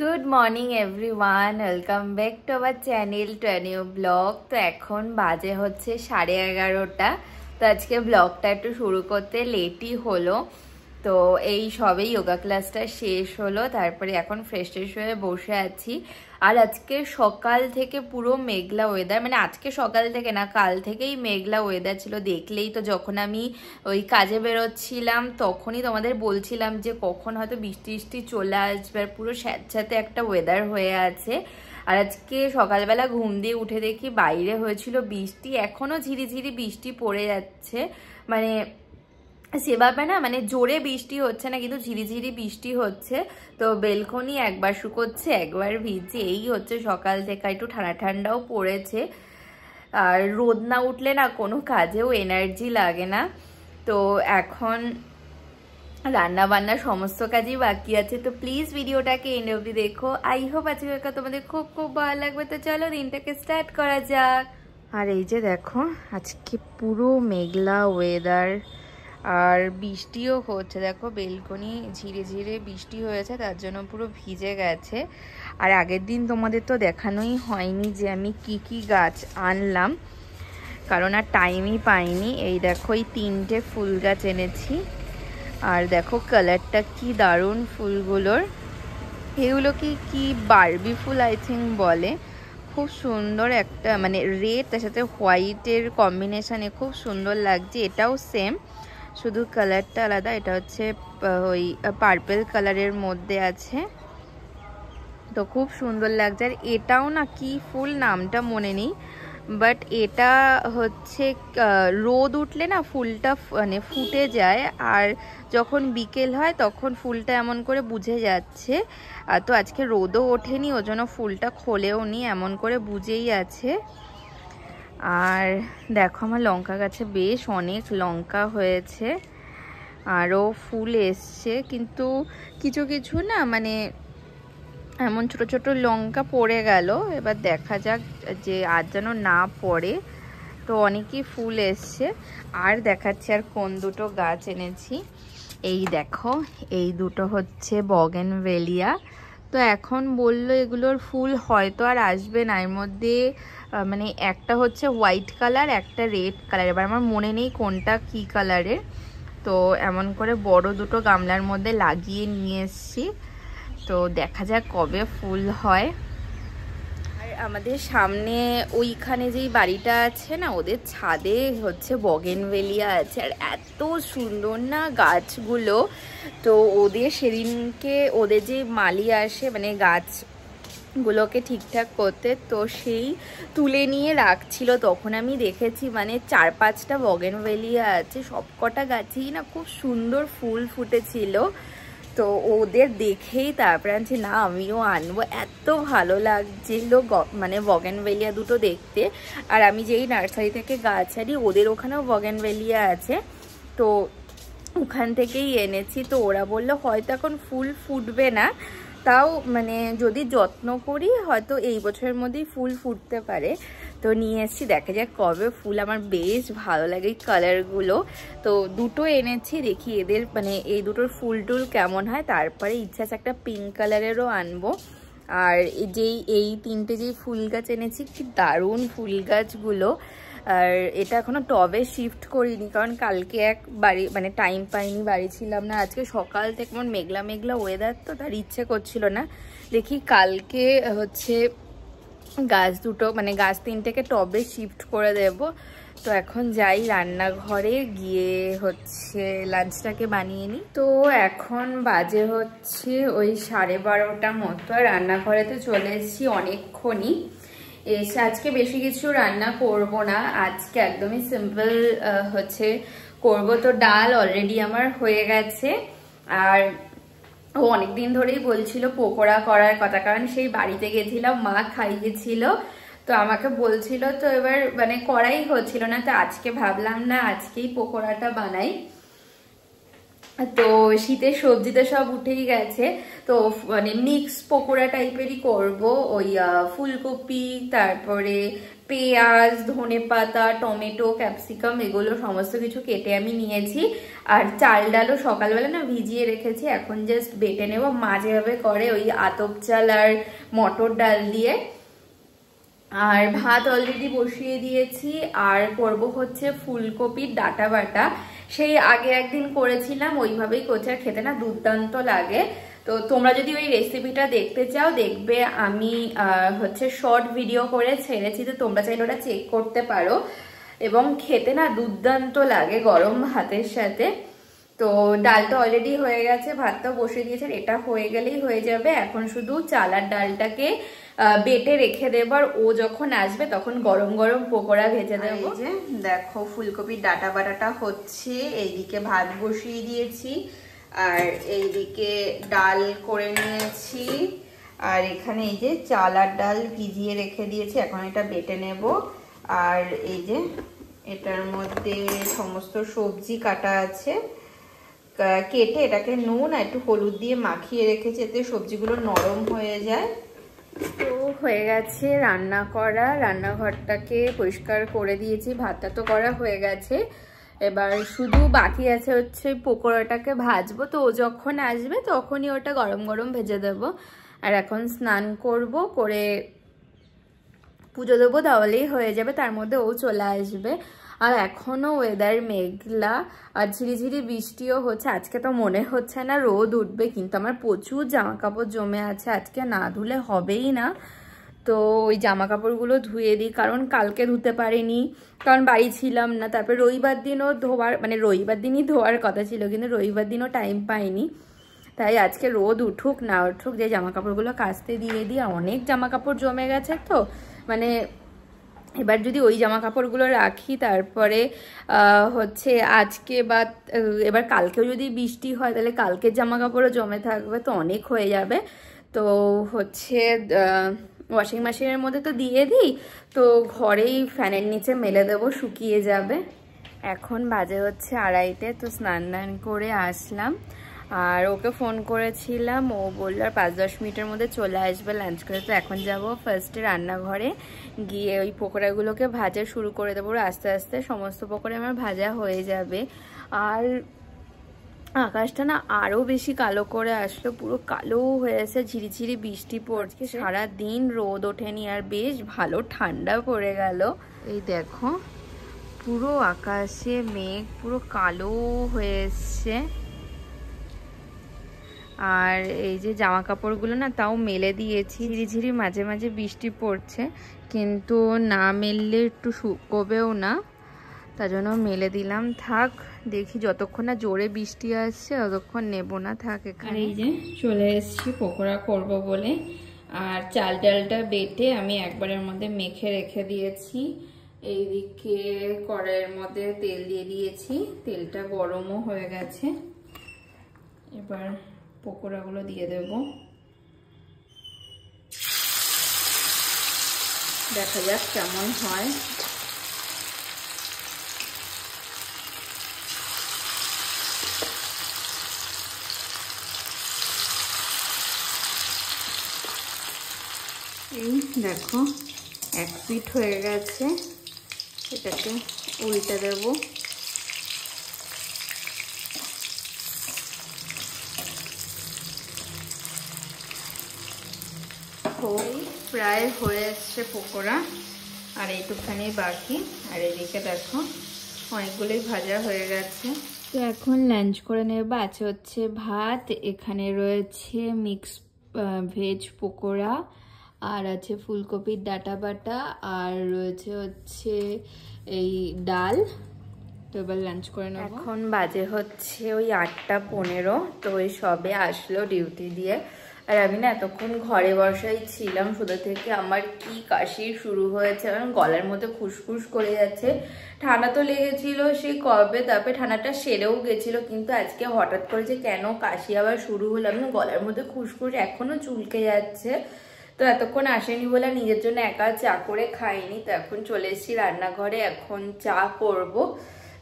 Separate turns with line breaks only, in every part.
Good morning everyone welcome back to our channel to you blog তো এখন বাজে হচ্ছে সাড়ে এগারোটা তো আজকে ব্লগটা একটু শুরু করতে লেটই হলো তো এই সবে যোগা ক্লাসটা শেষ হলো তারপরে এখন ফ্রেশ ট্রেশ হয়ে বসে আছি আর আজকে সকাল থেকে পুরো মেঘলা ওয়েদার মানে আজকে সকাল থেকে না কাল থেকেই মেঘলা ওয়েদার ছিল দেখলেই তো যখন আমি ওই কাজে বেরোচ্ছিলাম তখনই তোমাদের বলছিলাম যে কখন হয়তো বৃষ্টি বৃষ্টি চলে আসবে আর পুরো স্যাঁতস্যাঁতে একটা ওয়েদার হয়ে আছে আর আজকে সকালবেলা ঘুম দিয়ে উঠে দেখি বাইরে হয়েছিল বৃষ্টি এখনও ঝিরিঝিরি বৃষ্টি পড়ে যাচ্ছে মানে সেভাবে না মানে জোরে বৃষ্টি হচ্ছে না কিন্তু ঝিরিঝিরি বৃষ্টি হচ্ছে তো বেলকনি একবার শুকোচ্ছে একবার ভিজছে এই হচ্ছে সকাল থেকে একটু ঠান্ডা ঠান্ডাও পড়েছে আর রোদ না উঠলে না কোনো কাজেও এনার্জি লাগে না তো এখন রান্না বান্না সমস্ত কাজই বাকি আছে তো প্লিজ ভিডিওটাকে এন্ড অবধি দেখো আই হোপ আজকে তোমাদের খুব খুব ভালো লাগবে তো চলো দিনটাকে স্টার্ট করা যাক আর এই যে দেখো আজকে পুরো মেঘলা ওয়েদার আর বৃষ্টিও হচ্ছে দেখো বেলকনি ঝিরে ঝিরে বৃষ্টি হয়েছে তার জন্য পুরো ভিজে গেছে আর আগের দিন তোমাদের তো দেখানোই হয়নি যে আমি কি কি গাছ আনলাম কারণ আর টাইমই পাইনি এই দেখো এই তিনটে ফুল গাছ এনেছি আর দেখো কালারটা কি দারুণ ফুলগুলোর এগুলোকে কি বার্বি ফুল আই থিঙ্ক বলে খুব সুন্দর একটা মানে রেড তার সাথে হোয়াইটের কম্বিনেশানে খুব সুন্দর লাগছে এটাও সেম শুধু কালারটা আলাদা এটা হচ্ছে ওই পার্পেল কালারের মধ্যে আছে তো খুব সুন্দর লাগছে আর এটাও না কি ফুল নামটা মনে নেই বাট এটা হচ্ছে রোদ উঠলে না ফুলটা মানে ফুটে যায় আর যখন বিকেল হয় তখন ফুলটা এমন করে বুঝে যাচ্ছে তো আজকে রোদও ওঠেনি ও জন্য ফুলটা খোলেও নি এমন করে বুঝেই আছে আর দেখো আমার লঙ্কা গাছে বেশ অনেক লঙ্কা হয়েছে আরও ফুল এসছে কিন্তু কিছু কিছু না মানে এমন ছোট ছোট লঙ্কা পড়ে গেল এবার দেখা যাক যে আর যেন না পড়ে তো অনেকই ফুল এসছে আর দেখাচ্ছি আর কোন দুটো গাছ এনেছি এই দেখো এই দুটো হচ্ছে বগেন ভেলিয়া তো এখন বলল এগুলোর ফুল হয়তো আর আসবে না এর মধ্যে মানে একটা হচ্ছে হোয়াইট কালার একটা রেড কালার এবার আমার মনে নেই কোনটা কি কালারের তো এমন করে বড় দুটো গামলার মধ্যে লাগিয়ে নিয়ে এসছি তো দেখা যাক কবে ফুল হয় আমাদের সামনে ওইখানে যেই বাড়িটা আছে না ওদের ছাদে হচ্ছে বগেনভেলিয়া আছে আর এত সুন্দর না গাছগুলো তো ওদের সেদিনকে ওদের যে মালি আসে মানে গাছ গুলোকে ঠিকঠাক করতে তো সেই তুলে নিয়ে রাখছিল তখন আমি দেখেছি মানে চার পাঁচটা বগেনভেলিয়া আছে সব কটা গাছেই না খুব সুন্দর ফুল ফুটেছিল তো ওদের দেখেই তারপরে আনছি না আমিও আনবো এত ভালো লাগছিল মানে বগেনভেলিয়া দুটো দেখতে আর আমি যেই নার্সারি থেকে গাছ আনি ওদের ওখানেও বগেনভেলিয়া আছে তো ওখান থেকেই এনেছি তো ওরা বললো হয়তো এখন ফুল ফুটবে না তাও মানে যদি যত্ন করি হয়তো এই বছরের মধ্যেই ফুল ফুটতে পারে তো নিয়ে এসেছি দেখা যাক কবে ফুল আমার বেশ ভালো লাগে কালারগুলো তো দুটো এনেছি দেখি এদের মানে এই দুটোর ফুল টুল কেমন হয় তারপরে ইচ্ছা আছে একটা পিঙ্ক কালারেরও আনবো আর যেই এই তিনটে যেই ফুল গাছ এনেছি কি দারুণ ফুল গাছগুলো আর এটা এখনও টবে শিফট করিনি কারণ কালকে এক বাড়ি মানে টাইম পাইনি বাড়ি ছিলাম না আজকে সকাল থেকে আমার মেঘলা মেঘলা ওয়েদার তো তার ইচ্ছে করছিল না দেখি কালকে হচ্ছে গাছ দুটো মানে গাছ তিনটেকে টবে শিফট করে দেব তো এখন যাই রান্নাঘরে গিয়ে হচ্ছে লাঞ্চটাকে বানিয়ে নিই তো এখন বাজে হচ্ছে ওই সাড়ে বারোটা মতো রান্নাঘরে তো চলে এসেছি অনেকক্ষণই এসে আজকে বেশি কিছু রান্না করব না আজকে একদমই সিম্পল হচ্ছে করব তো ডাল অলরেডি আমার হয়ে গেছে আর ও অনেকদিন ধরেই বলছিল পকোড়া করার কথা কারণ সেই বাড়িতে গেছিলাম মা খাইয়েছিল তো আমাকে বলছিল তো এবার মানে করাই হচ্ছিল না তো আজকে ভাবলাম না আজকেই পকোড়াটা বানাই তো শীতের সবজিতে সব উঠেই গেছে তো মানে মিক্স পকোড়া টাইপেরই করব ওই ফুলকপি তারপরে পেঁয়াজ ধনে পাতা টমেটো ক্যাপসিকাম এগুলো সমস্ত কিছু কেটে আমি নিয়েছি আর চাল ডালও সকালবেলা না ভিজিয়ে রেখেছি এখন জাস্ট বেটে নেব মাঝেভাবে করে ওই আতপ চাল আর মটর ডাল দিয়ে আর ভাত অলরেডি বসিয়ে দিয়েছি আর করব হচ্ছে ফুলকপির ডাটা বাটা সেই আগে একদিন করেছিলাম ওইভাবেই কোচার খেতে না দুর্দান্ত লাগে তো তোমরা যদি ওই রেসিপিটা দেখতে চাও দেখবে আমি হচ্ছে শর্ট ভিডিও করে ছেড়েছি তো তোমরা চাইলে ওটা চেক করতে পারো এবং খেতে না দুর্দান্ত লাগে গরম ভাতের সাথে তো ডালটা অলরেডি হয়ে গেছে ভাতটা বসে দিয়েছেন এটা হয়ে গেলেই হয়ে যাবে এখন শুধু চালার ডালটাকে বেটে রেখে দেব আর ও যখন আসবে তখন গরম গরম পকোড়া ভেজে দেবো যে দেখো ফুলকপির ডাটা বাটাটা হচ্ছে এইদিকে ভাত বসিয়ে দিয়েছি আর এইদিকে ডাল করে নিয়েছি আর এখানে এই যে চালার ডাল ভিজিয়ে রেখে দিয়েছি এখন এটা বেটে নেব আর এই যে এটার মধ্যে সমস্ত সবজি কাটা আছে কেটে এটাকে নুন আর একটু হলুদ দিয়ে মাখিয়ে রেখেছি এতে সবজিগুলো নরম হয়ে যায় তো হয়ে গেছে রান্না করা রান্নাঘরটাকে পরিষ্কার করে দিয়েছি ভাতটা তো করা হয়ে গেছে এবার শুধু বাকি আছে হচ্ছে পকোড়াটাকে ভাজবো তো ও যখন আসবে তখনই ওটা গরম গরম ভেজে দেব আর এখন স্নান করব করে পুজো দেবো তাহলেই হয়ে যাবে তার মধ্যে ও চলে আসবে আর এখনও ওয়েদার মেঘলা আর ঝিরিঝিরি বৃষ্টিও হচ্ছে আজকে তো মনে হচ্ছে না রোদ উঠবে কিন্তু আমার প্রচুর জামা কাপড় জমে আছে আজকে না ধুলে হবেই না তো ওই জামা কাপড়গুলো ধুয়ে দিই কারণ কালকে ধুতে পারিনি কারণ বাড়ি ছিলাম না তারপরে রবিবার দিনও ধোয়ার মানে রবিবার দিনই ধোয়ার কথা ছিল কিন্তু রবিবার দিনও টাইম পাইনি তাই আজকে রোদ উঠুক না উঠুক যে জামা কাপড়গুলো কাচতে দিয়ে দিই অনেক জামা কাপড় জমে গেছে তো মানে এবার যদি ওই জামা কাপড়গুলো রাখি তারপরে হচ্ছে আজকে বা এবার কালকেও যদি বৃষ্টি হয় তাহলে কালকের জামা কাপড়ও জমে থাকবে তো অনেক হয়ে যাবে তো হচ্ছে ওয়াশিং মেশিনের মধ্যে তো দিয়ে দিই তো ঘরেই ফ্যানের নিচে মেলে দেবো শুকিয়ে যাবে এখন বাজে হচ্ছে আড়াইটে তো স্নান করে আসলাম আর ওকে ফোন করেছিলাম ও বললো আর পাঁচ দশ মিনিটের মধ্যে চলে আসবে লাঞ্চ করে তো এখন যাব ফার্স্টে রান্নাঘরে গিয়ে ওই পকোড়াগুলোকে ভাজা শুরু করে দেবো আস্তে আস্তে সমস্ত পকোড়া আমার ভাজা হয়ে যাবে আর আকাশটা না আরও বেশি কালো করে আসলো পুরো কালো হয়েছে ঝিরিঝিরি বৃষ্টি পড়ছে আচ্ছা। সারা দিন রোদ ওঠেনি আর বেশ ভালো ঠান্ডা পড়ে গেল এই দেখো পুরো আকাশে মেঘ পুরো কালো হয়ে আর এই যে জামা কাপড়গুলো না তাও মেলে দিয়েছি ঝিরিঝিরি মাঝে মাঝে বৃষ্টি পড়ছে কিন্তু না মেললে একটু শুকোবেও না তার জন্য মেলে দিলাম থাক দেখি যতক্ষণ না জোরে বৃষ্টি আসছে ততক্ষণ নেব না থাক এখানে এই যে চলে এসছি পকোড়া করব বলে আর চাল ডালটা বেটে আমি একবারের মধ্যে মেখে রেখে দিয়েছি এইদিকে কড়াইয়ের মধ্যে তেল দিয়ে দিয়েছি তেলটা গরমও হয়ে গেছে এবার পকোড়াগুলো দিয়ে দেব দেখা যাক কেমন হয় এই দেখো এক পিঠ হয়ে গেছে এটাকে উল্টে দেবো দেখো প্রায় হয়ে এসছে পকোড়া আর এইটুখানি বাকি আর এদিকে দেখো অনেকগুলোই ভাজা হয়ে গেছে তো এখন লাঞ্চ করে নেব আছে হচ্ছে ভাত এখানে রয়েছে মিক্স ভেজ পকোড়া আর আছে ফুলকপির ডাটা বাটা আর রয়েছে হচ্ছে এই ডাল তো এবার লাঞ্চ করে নেব এখন বাজে হচ্ছে ওই আটটা পনেরো তো ওই সবে আসলো ডিউটি দিয়ে আর আমি না এতক্ষণ ঘরে বসাই ছিলাম শুধু থেকে আমার কি কাশি শুরু হয়েছে কারণ গলার মধ্যে খুসখুস করে যাচ্ছে ঠান্ডা তো লেগেছিল সেই কবে তারপরে ঠান্ডাটা সেরেও গেছিলো কিন্তু আজকে হঠাৎ করে যে কেন কাশি আবার শুরু হলো আমি গলার মধ্যে খুসখুস এখনও চুলকে যাচ্ছে তো এতক্ষণ আসেনি বলে নিজের জন্য একা চা করে খাইনি তো এখন চলে এসেছি রান্নাঘরে এখন চা করবো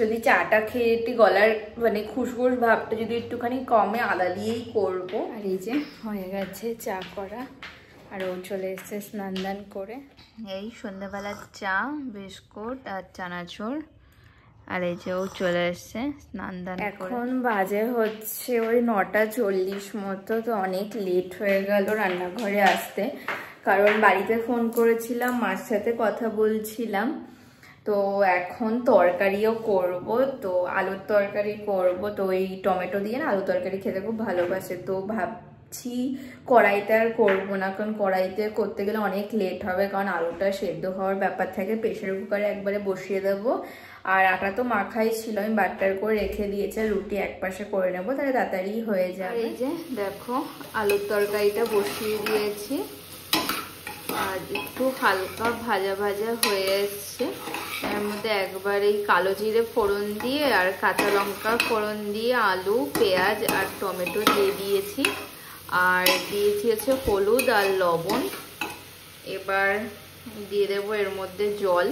যদি চাটা খেয়ে একটু গলার মানে খুশখুশ ভাবটা যদি একটুখানি কমে আদা দিয়েই করবো আর এই যে হয়ে গেছে চা করা আর ও চলে এসছে স্নান দান করে এই সন্ধ্যাবেলার চা বিস্কুট আর চানাচুর আর এই যে ও চলে এসছে স্নান দান এখন বাজে হচ্ছে ওই নটা চল্লিশ মতো তো অনেক লেট হয়ে গেল রান্নাঘরে আসতে কারণ বাড়িতে ফোন করেছিলাম মার সাথে কথা বলছিলাম তো এখন তরকারিও করব তো আলুর তরকারি করব তো এই টমেটো দিয়ে না আলু তরকারি খেতে খুব ভালোবাসে তো ভাবছি কড়াইতে আর করবো না কারণ কড়াইতে করতে গেলে অনেক লেট হবে কারণ আলুটা সেদ্ধ হওয়ার ব্যাপার থাকে প্রেশার কুকারে একবারে বসিয়ে দেবো আর আটা তো মাখাই ছিল আমি বাটার করে রেখে দিয়েছি রুটি এক পাশে করে নেবো তাহলে তাড়াতাড়ি হয়ে যাবে এই যে দেখো আলুর তরকারিটা বসিয়ে দিয়েছি আর একটু হালকা ভাজা ভাজা হয়ে এসছে এর মধ্যে একবার এই কালো জিরে ফোড়ন দিয়ে আর কাঁচা লঙ্কা ফোড়ন দিয়ে আলু পেঁয়াজ আর টমেটো দিয়ে দিয়েছি আর দিয়েছি হচ্ছে হলুদ আর লবণ এবার দিয়ে দেবো এর মধ্যে জল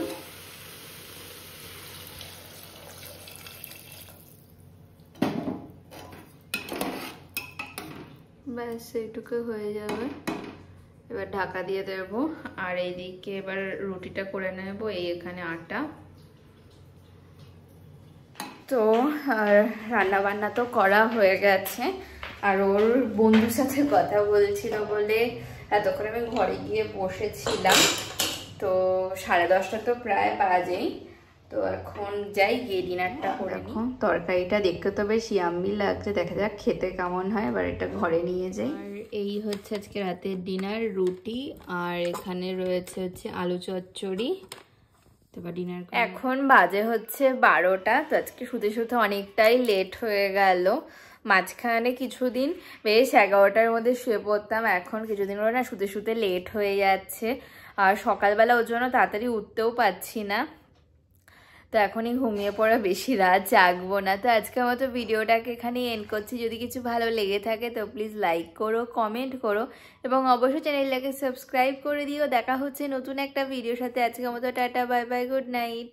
ব্যাস এইটুকু হয়ে যাবে এবার ঢাকা দিয়ে দেব আর এইদিকে এবার রুটিটা করে নেব এই এখানে আটা তো আর রান্না বান্না তো করা হয়ে গেছে আর ওর বন্ধুর সাথে কথা বলছিল বলে এতক্ষণ আমি ঘরে গিয়ে বসেছিলাম তো সাড়ে দশটা তো প্রায় বাজেই তো এখন যাই গিয়ে ডিনারটা করে এখন তরকারিটা দেখতে তো বেশ ইয়াম্মি লাগছে দেখা যাক খেতে কেমন হয় এবার এটা ঘরে নিয়ে যাই এই হচ্ছে আজকে রাতের ডিনার রুটি আর এখানে রয়েছে হচ্ছে আলু চচ্চড়ি তারপর ডিনার এখন বাজে হচ্ছে বারোটা তো আজকে শুতে শুতে অনেকটাই লেট হয়ে গেল মাঝখানে কিছুদিন বেশ এগারোটার মধ্যে শুয়ে পড়তাম এখন কিছুদিন পরে না শুতে শুতে লেট হয়ে যাচ্ছে আর সকালবেলা ওর জন্য তাড়াতাড়ি উঠতেও পাচ্ছি না তো এখনই ঘুমিয়ে পড়া বেশি রাত জাগবো না তো আজকের মতো ভিডিওটাকে এখানেই এন্ড করছি যদি কিছু ভালো লেগে থাকে তো প্লিজ লাইক করো কমেন্ট করো এবং অবশ্যই চ্যানেলটাকে সাবস্ক্রাইব করে দিও দেখা হচ্ছে নতুন একটা ভিডিওর সাথে আজকের মতো tata bye bye good night